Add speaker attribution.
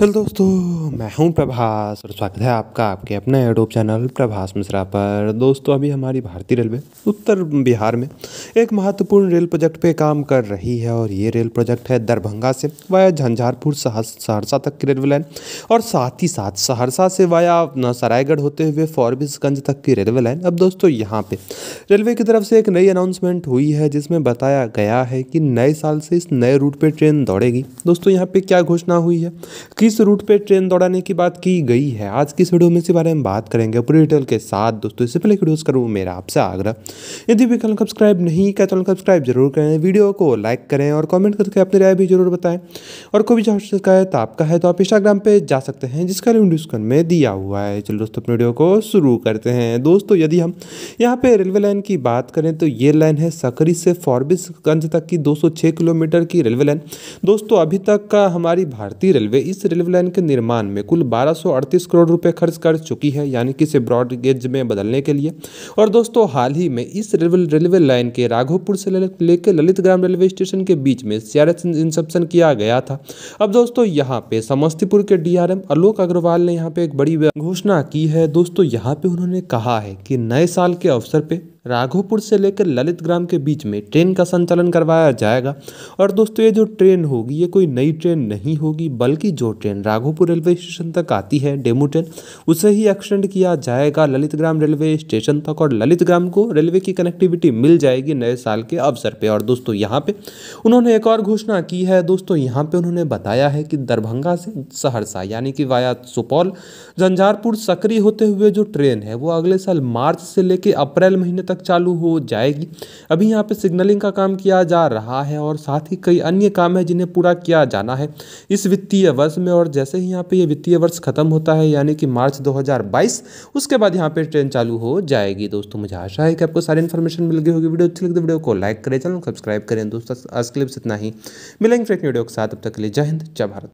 Speaker 1: hello दोस्तों मैं हूं प्रभास और स्वागत है आपका आपके अपने यूट्यूब चैनल प्रभास मिश्रा पर दोस्तों अभी हमारी भारतीय रेलवे उत्तर बिहार में एक महत्वपूर्ण रेल प्रोजेक्ट पे काम कर रही है और ये रेल प्रोजेक्ट है दरभंगा से वाया झंझारपुर सहरसा तक की रेलवे लाइन और साथ ही साथ सहरसा से वाया सरायगढ़ होते हुए फॉरबिसगंज तक की रेलवे लाइन अब दोस्तों यहाँ पर रेलवे की तरफ से एक नई अनाउंसमेंट हुई है जिसमें बताया गया है कि नए साल से इस नए रूट पर ट्रेन दौड़ेगी दोस्तों यहाँ पर क्या घोषणा हुई है कि किस रूट पे ट्रेन दौड़ाने की बात की गई है आज की वीडियो में इसी बारे में बात करेंगे पूरे डिटेल के साथ दोस्तों इससे पहले वीडियोस करूँ मेरा आपसे आग्रह यदि भी चैनल सब्सक्राइब नहीं किया चैनल तो सब्सक्राइब जरूर करें वीडियो को लाइक करें और कॉमेंट करके अपनी राय भी जरूर बताएं और कोई भी जहाँ का है तो आपका है तो आप इंस्टाग्राम पर जा सकते हैं जिसका लिंक डिस्कन में दिया हुआ है चलो दोस्तों अपने वीडियो को शुरू करते हैं दोस्तों यदि हम यहाँ पर रेलवे लाइन की बात करें तो ये लाइन है सकरी से फॉरबिसगंज तक की दो किलोमीटर की रेलवे लाइन दोस्तों अभी तक का हमारी भारतीय रेलवे इस रेलवे लाइन के निर्माण में कुल 1238 करोड़ रुपए खर्च कर चुकी है यानी कि इसे ब्रॉड गेज में बदलने के लिए और दोस्तों हाल ही में इस रेलवे लाइन के राघोपुर से लेकर ललित ग्राम रेलवे स्टेशन के बीच में सीआरएस इंसेप्शन किया गया था अब दोस्तों यहाँ पे समस्तीपुर के डीआरएम आलोक अग्रवाल ने यहाँ पे एक बड़ी घोषणा की है दोस्तों यहाँ पे उन्होंने कहा है कि नए साल के अवसर पे राघोपुर से लेकर ललित ग्राम के बीच में ट्रेन का संचालन करवाया जाएगा और दोस्तों ये जो ट्रेन होगी ये कोई नई ट्रेन नहीं होगी बल्कि जो ट्रेन राघोपुर रेलवे स्टेशन तक आती है डेमू ट्रेन उसे ही एक्सटेंड किया जाएगा ललित ग्राम रेलवे स्टेशन तक और ललित ग्राम को रेलवे की कनेक्टिविटी मिल जाएगी नए साल के अवसर पर और दोस्तों यहाँ पर उन्होंने एक और घोषणा की है दोस्तों यहाँ पर उन्होंने बताया है कि दरभंगा से सहरसा यानी कि वाया सुपौल झंझारपुर सक्रिय होते हुए जो ट्रेन है वो अगले साल मार्च से लेकर अप्रैल महीने तक तक चालू हो जाएगी अभी यहाँ पे सिग्नलिंग का काम किया जा रहा है और साथ ही कई अन्य काम है जिन्हें पूरा किया जाना है इस वित्तीय वर्ष में और जैसे ही यहाँ पे ये वित्तीय वर्ष खत्म होता है यानी कि मार्च 2022 उसके बाद यहाँ पे ट्रेन चालू हो जाएगी दोस्तों मुझे आशा है कि आपको सारी इन्फॉर्मेशन मिल गई होगी वीडियो अच्छी है तो वीडियो को लाइक करें चैनल सब्सक्राइब करें दोस्तों आज क्लिप्स इतना ही मिलेंगे फ्रेक वीडियो के साथ अब तक के लिए जय हिंद जय भारत